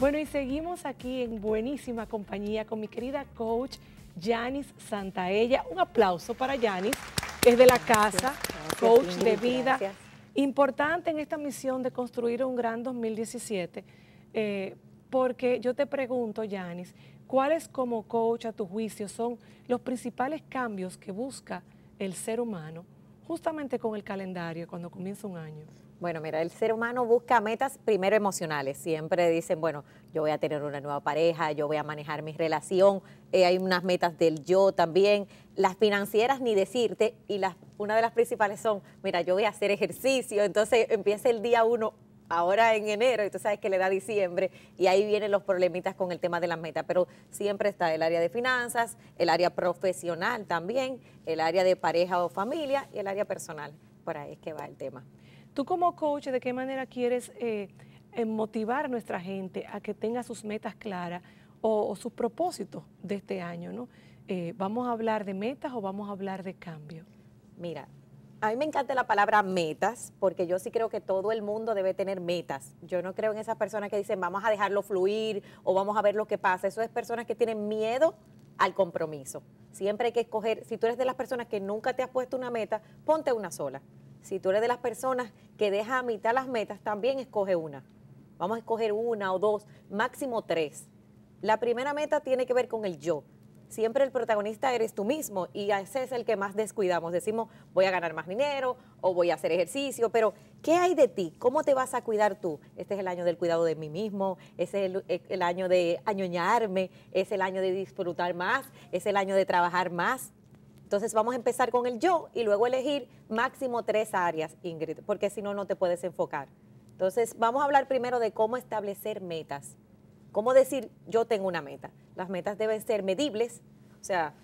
Bueno, y seguimos aquí en buenísima compañía con mi querida coach Yanis Santaella. Un aplauso para Yanis, es de la casa, coach de vida. Importante en esta misión de construir un gran 2017, eh, porque yo te pregunto, Yanis, ¿cuáles como coach a tu juicio son los principales cambios que busca el ser humano justamente con el calendario cuando comienza un año? Bueno, mira, el ser humano busca metas primero emocionales. Siempre dicen, bueno, yo voy a tener una nueva pareja, yo voy a manejar mi relación. Eh, hay unas metas del yo también. Las financieras ni decirte. Y las, una de las principales son, mira, yo voy a hacer ejercicio. Entonces empieza el día uno ahora en enero y tú sabes que le da diciembre y ahí vienen los problemitas con el tema de las metas, pero siempre está el área de finanzas, el área profesional también, el área de pareja o familia y el área personal. Por ahí es que va el tema. Tú como coach, ¿de qué manera quieres eh, eh, motivar a nuestra gente a que tenga sus metas claras o, sus propósitos de este año? ¿no? Eh, ¿Vamos a hablar de metas o vamos a hablar de cambio? Mira, a mí me encanta la palabra metas, porque yo sí creo que todo el mundo debe tener metas. Yo no creo en esas personas que dicen vamos a dejarlo fluir o vamos a ver lo que pasa. Eso es personas que tienen miedo al compromiso. Siempre hay que escoger, si tú eres de las personas que nunca te has puesto una meta, ponte una sola. Si tú eres de las personas que deja a mitad las metas, también escoge una. Vamos a escoger una o dos, máximo tres. La primera meta tiene que ver con el yo. Siempre el protagonista eres tú mismo y ese es el que más descuidamos. Decimos, voy a ganar más dinero o voy a hacer ejercicio, pero ¿qué hay de ti? ¿Cómo te vas a cuidar tú? Este es el año del cuidado de mí mismo, es el, eh, el año de añoñarme, es el año de disfrutar más, es el año de trabajar más. Entonces vamos a empezar con el yo y luego elegir máximo tres áreas, Ingrid, porque si no, no te puedes enfocar. Entonces vamos a hablar primero de cómo establecer metas. ¿Cómo decir yo tengo una meta? Las metas deben ser medibles, o sea,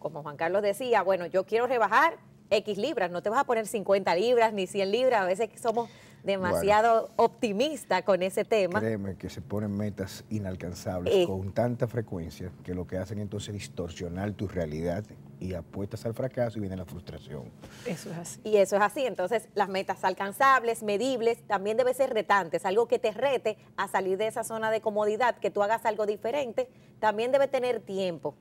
como Juan Carlos decía, bueno, yo quiero rebajar X libras, no te vas a poner 50 libras ni 100 libras, a veces somos demasiado optimista con ese tema. Créeme que se ponen metas inalcanzables eh. con tanta frecuencia que lo que hacen entonces es distorsionar tu realidad y apuestas al fracaso y viene la frustración. Eso es así. Y eso es así. Entonces, las metas alcanzables, medibles, también debe ser retantes. Algo que te rete a salir de esa zona de comodidad, que tú hagas algo diferente, también debe tener tiempo.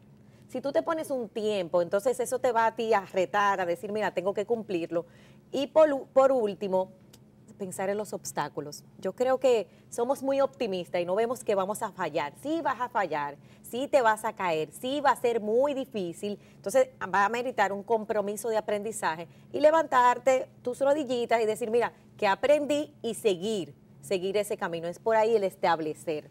Si tú te pones un tiempo, entonces eso te va a ti a retar, a decir, mira, tengo que cumplirlo. Y por último, pensar en los obstáculos. Yo creo que somos muy optimistas y no vemos que vamos a fallar. Sí vas a fallar, sí te vas a caer, sí va a ser muy difícil. Entonces va a meritar un compromiso de aprendizaje y levantarte tus rodillitas y decir, mira, que aprendí y seguir, seguir ese camino. Es por ahí el establecer.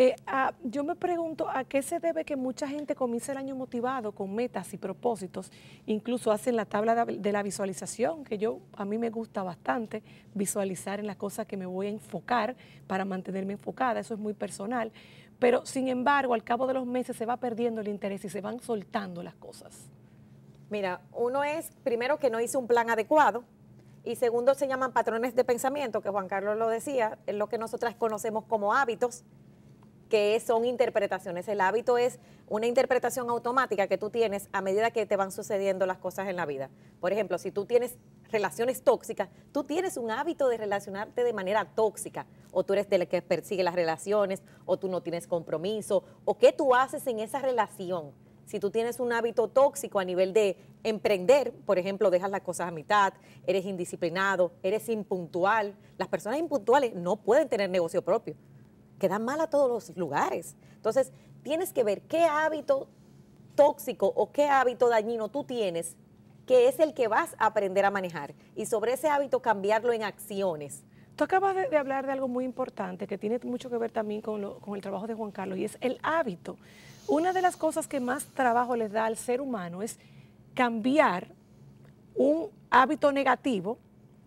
Eh, ah, yo me pregunto a qué se debe que mucha gente comience el año motivado con metas y propósitos, incluso hacen la tabla de, la visualización, que yo a mí me gusta bastante visualizar en las cosas que me voy a enfocar para mantenerme enfocada, eso es muy personal, pero sin embargo al cabo de los meses se va perdiendo el interés y se van soltando las cosas. Mira, uno es primero que no hice un plan adecuado, y segundo se llaman patrones de pensamiento, que Juan Carlos lo decía, es lo que nosotras conocemos como hábitos, que son interpretaciones. El hábito es una interpretación automática que tú tienes a medida que te van sucediendo las cosas en la vida. Por ejemplo, si tú tienes relaciones tóxicas, tú tienes un hábito de relacionarte de manera tóxica, o tú eres el que persigue las relaciones, o tú no tienes compromiso, o qué tú haces en esa relación. Si tú tienes un hábito tóxico a nivel de emprender, por ejemplo, dejas las cosas a mitad, eres indisciplinado, eres impuntual, las personas impuntuales no pueden tener negocio propio que dan mal a todos los lugares. Entonces, tienes que ver qué hábito tóxico o qué hábito dañino tú tienes, que es el que vas a aprender a manejar. Y sobre ese hábito cambiarlo en acciones. Tú acabas de, hablar de algo muy importante que tiene mucho que ver también con, el trabajo de Juan Carlos y es el hábito. Una de las cosas que más trabajo les da al ser humano es cambiar un hábito negativo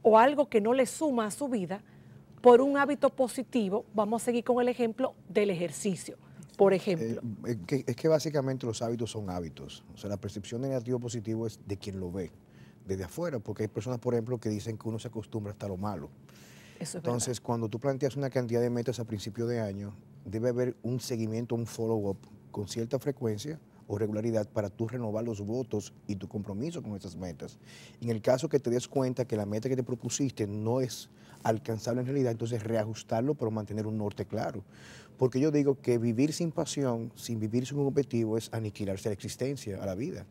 o algo que no le suma a su vida por un hábito positivo, vamos a seguir con el ejemplo del ejercicio, por ejemplo. Eh, eh, es, que, básicamente los hábitos son hábitos. O sea, la percepción de negativo positivo es de quien lo ve, desde afuera, porque hay personas, por ejemplo, que dicen que uno se acostumbra hasta lo malo. Eso es Entonces, cuando tú planteas una cantidad de metas a principio de año, debe haber un seguimiento, un follow-up con cierta frecuencia o regularidad para tú renovar los votos y tu compromiso con esas metas. En el caso que te des cuenta que la meta que te propusiste no es alcanzable en realidad, entonces reajustarlo para mantener un norte claro. Porque yo digo que vivir sin pasión, sin vivir sin un objetivo, es aniquilarse a la existencia, a la vida.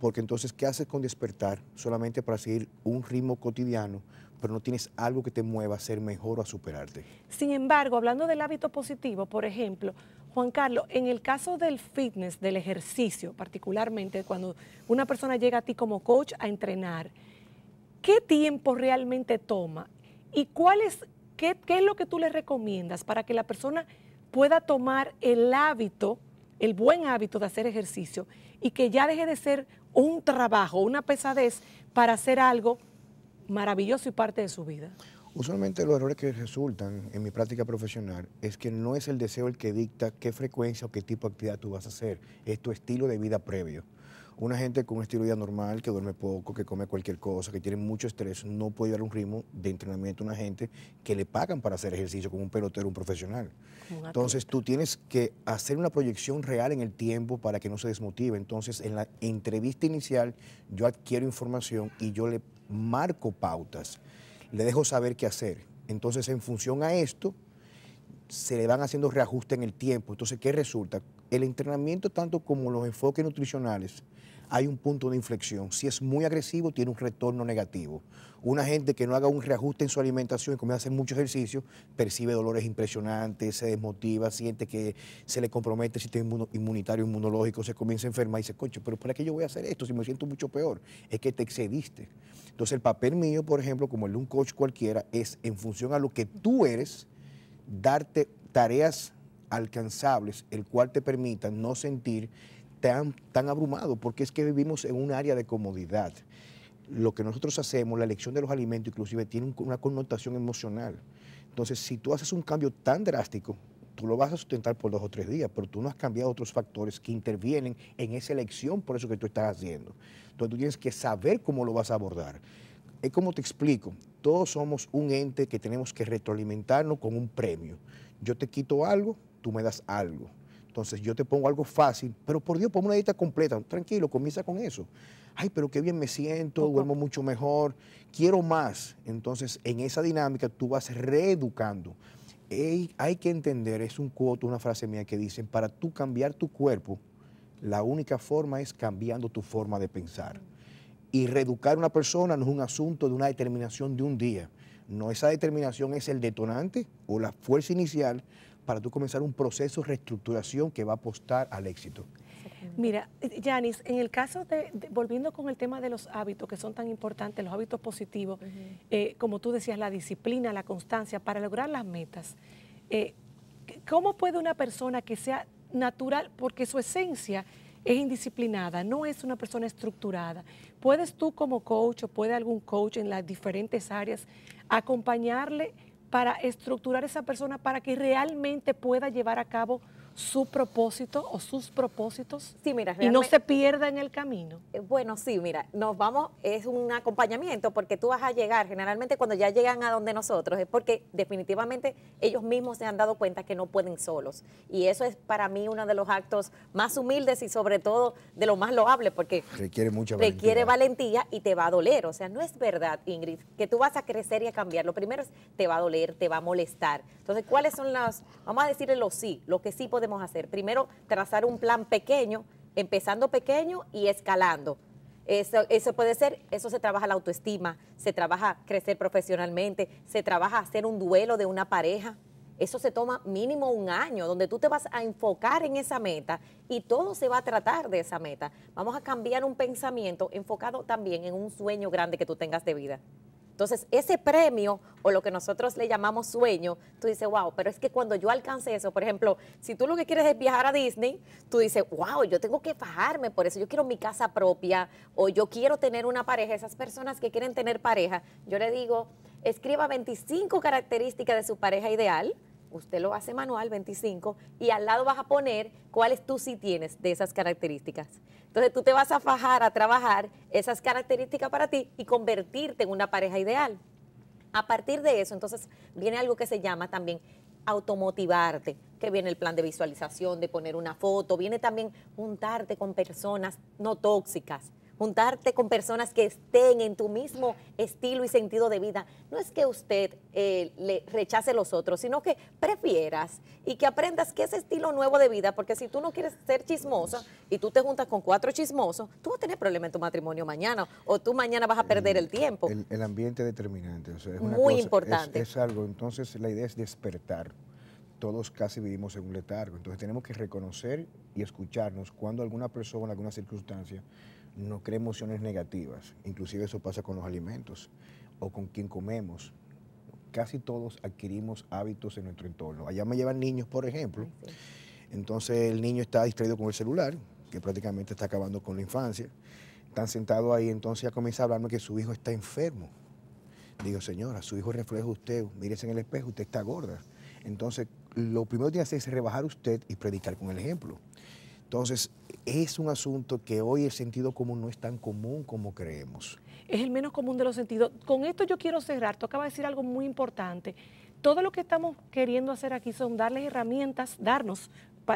Porque entonces, ¿qué haces con despertar solamente para seguir un ritmo cotidiano, pero no tienes algo que te mueva a ser mejor o a superarte? Sin embargo, hablando del hábito positivo, por ejemplo, Juan Carlos, en el caso del fitness, del ejercicio, particularmente cuando una persona llega a ti como coach a entrenar, ¿qué tiempo realmente toma? ¿Y cuál es, qué, qué es lo que tú le recomiendas para que la persona pueda tomar el hábito, el buen hábito de hacer ejercicio y que ya deje de ser un trabajo, una pesadez para hacer algo maravilloso y parte de su vida? Usualmente los errores que resultan en mi práctica profesional es que no es el deseo el que dicta qué frecuencia o qué tipo de actividad tú vas a hacer, es tu estilo de vida previo. Una gente con un estilo de vida normal, que duerme poco, que come cualquier cosa, que tiene mucho estrés, no puede llevar un ritmo de entrenamiento a una gente que le pagan para hacer ejercicio como un pelotero, un profesional. Entonces tú tienes que hacer una proyección real en el tiempo para que no se desmotive. Entonces en la entrevista inicial yo adquiero información y yo le marco pautas le dejo saber qué hacer. Entonces, en función a esto, se le van haciendo reajustes en el tiempo. Entonces, ¿qué resulta? El entrenamiento, tanto como los enfoques nutricionales, hay un punto de inflexión. Si es muy agresivo, tiene un retorno negativo. Una gente que no haga un reajuste en su alimentación y comienza a hacer mucho ejercicio, percibe dolores impresionantes, se desmotiva, siente que se le compromete el sistema inmunitario, inmunológico, se comienza a enfermar y dice, coche, pero ¿para qué yo voy a hacer esto si me siento mucho peor? Es que te excediste. Entonces el papel mío, por ejemplo, como el de un coach cualquiera, es en función a lo que tú eres, darte tareas alcanzables, el cual te permita no sentir tan, tan abrumado, porque es que vivimos en un área de comodidad. Lo que nosotros hacemos, la elección de los alimentos inclusive, tiene una connotación emocional. Entonces, si tú haces un cambio tan drástico, tú lo vas a sustentar por dos o tres días, pero tú no has cambiado otros factores que intervienen en esa elección por eso que tú estás haciendo. Entonces, tú tienes que saber cómo lo vas a abordar. Es como te explico, todos somos un ente que tenemos que retroalimentarnos con un premio. Yo te quito algo, tú me das algo entonces yo te pongo algo fácil, pero por Dios, ponme una dieta completa. Tranquilo, comienza con eso. Ay, pero qué bien me siento, duermo mucho mejor, quiero más. Entonces en esa dinámica tú vas reeducando. hay que entender, es un cuoto, una frase mía que dicen, para tú cambiar tu cuerpo, la única forma es cambiando tu forma de pensar. Y reeducar a una persona no es un asunto de una determinación de un día. No, esa determinación es el detonante o la fuerza inicial, para tú comenzar un proceso de reestructuración que va a apostar al éxito. Mira, eh, Yanis, en el caso de, volviendo con el tema de los hábitos que son tan importantes, los hábitos positivos, eh, como tú decías, la disciplina, la constancia para lograr las metas, eh, ¿cómo puede una persona que sea natural, porque su esencia es indisciplinada, no es una persona estructurada, puedes tú como coach o puede algún coach en las diferentes áreas acompañarle? para estructurar a esa persona para que realmente pueda llevar a cabo su propósito o sus propósitos y no se pierda en el camino. Eh, bueno, sí, mira, nos vamos, es un acompañamiento porque tú vas a llegar, generalmente cuando ya llegan a donde nosotros, es porque definitivamente ellos mismos se han dado cuenta que no pueden solos. Y eso es para mí uno de los actos más humildes y sobre todo de lo más loable porque requiere mucha valentía. valentía y te va a doler. O sea, no es verdad, Ingrid, que tú vas a crecer y a cambiar. Lo primero es, te va a doler, te va a molestar. Entonces, ¿cuáles son las, vamos a decirle los sí, lo que sí podemos hacer? Primero, trazar un plan pequeño, empezando pequeño y escalando. Eso, eso, puede ser, eso se trabaja la autoestima, se trabaja crecer profesionalmente, se trabaja hacer un duelo de una pareja. Eso se toma mínimo un año, donde tú te vas a enfocar en esa meta y todo se va a tratar de esa meta. Vamos a cambiar un pensamiento enfocado también en un sueño grande que tú tengas de vida. Entonces, ese premio o lo que nosotros le llamamos sueño, tú dices, wow, pero es que cuando yo alcance eso, por ejemplo, si tú lo que quieres es viajar a Disney, tú dices, wow, yo tengo que fajarme por eso, yo quiero mi casa propia o yo quiero tener una pareja. Esas personas que quieren tener pareja, yo le digo, escriba 25 características de su pareja ideal usted lo hace manual, 25, y al lado vas a poner cuáles tú sí tienes de esas características. Entonces tú te vas a fajar a trabajar esas características para ti y convertirte en una pareja ideal. A partir de eso, entonces viene algo que se llama también automotivarte, que viene el plan de visualización, de poner una foto, viene también juntarte con personas no tóxicas, juntarte con personas que estén en tu mismo estilo y sentido de vida. No es que usted eh, le rechace a los otros, sino que prefieras y que aprendas que es estilo nuevo de vida, porque si tú no quieres ser chismosa y tú te juntas con cuatro chismosos, tú vas a tener problemas en tu matrimonio mañana o tú mañana vas a perder el, tiempo. El, ambiente determinante, es muy importante. Es, algo, entonces la idea es despertar todos casi vivimos en un letargo. Entonces tenemos que reconocer y escucharnos cuando alguna persona, alguna circunstancia no crea emociones negativas. Inclusive eso pasa con los alimentos o con quien comemos. Casi todos adquirimos hábitos en nuestro entorno. Allá me llevan niños, por ejemplo. Entonces el niño está distraído con el celular, que prácticamente está acabando con la infancia. Están sentados ahí, entonces ya comienza a hablarme que su hijo está enfermo. Digo, señora, su hijo refleja usted, mírese en el espejo, usted está gorda. Entonces, lo primero que tiene que hacer es rebajar usted y predicar con el ejemplo. Entonces, es un asunto que hoy el sentido común no es tan común como creemos. Es el menos común de los sentidos. Con esto yo quiero cerrar. Tú acabas de decir algo muy importante. Todo lo que estamos queriendo hacer aquí son darles herramientas, darnos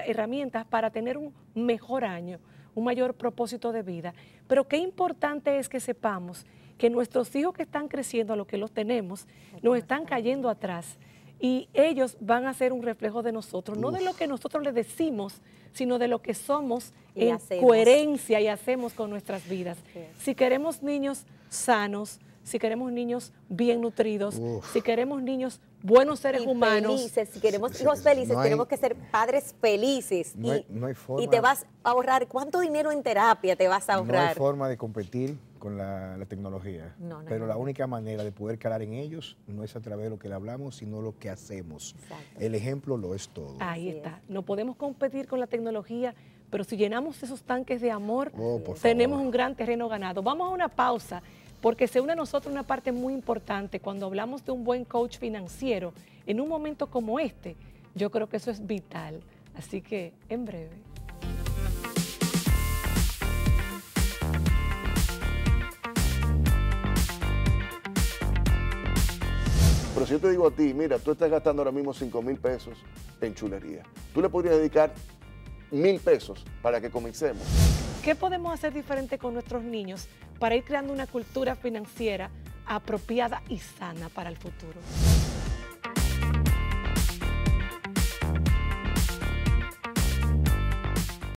herramientas para tener un mejor año, un mayor propósito de vida. Pero qué importante es que sepamos que nuestros hijos que están creciendo, a lo que los tenemos, nos están cayendo atrás y ellos van a ser un reflejo de nosotros, no de lo que nosotros les decimos, sino de lo que somos en coherencia y hacemos con nuestras vidas. Si queremos niños sanos, si queremos niños bien nutridos, si queremos niños buenos seres humanos. si queremos hijos felices, tenemos que ser padres felices. y, y te vas a ahorrar, ¿cuánto dinero en terapia te vas a ahorrar? No hay forma de competir con la, tecnología. Pero la única manera de poder calar en ellos no es a través de lo que le hablamos, sino lo que hacemos. El ejemplo lo es todo. Ahí está. No podemos competir con la tecnología, pero si llenamos esos tanques de amor, oh, tenemos un gran terreno ganado. Vamos a una pausa, porque se une a nosotros una parte muy importante cuando hablamos de un buen coach financiero en un momento como este. Yo creo que eso es vital. Así que en breve. Pero si yo te digo a ti, mira, tú estás gastando ahora mismo 5 mil pesos en chulería, tú le podrías dedicar mil pesos para que comencemos. ¿Qué podemos hacer diferente con nuestros niños para ir creando una cultura financiera apropiada y sana para el futuro?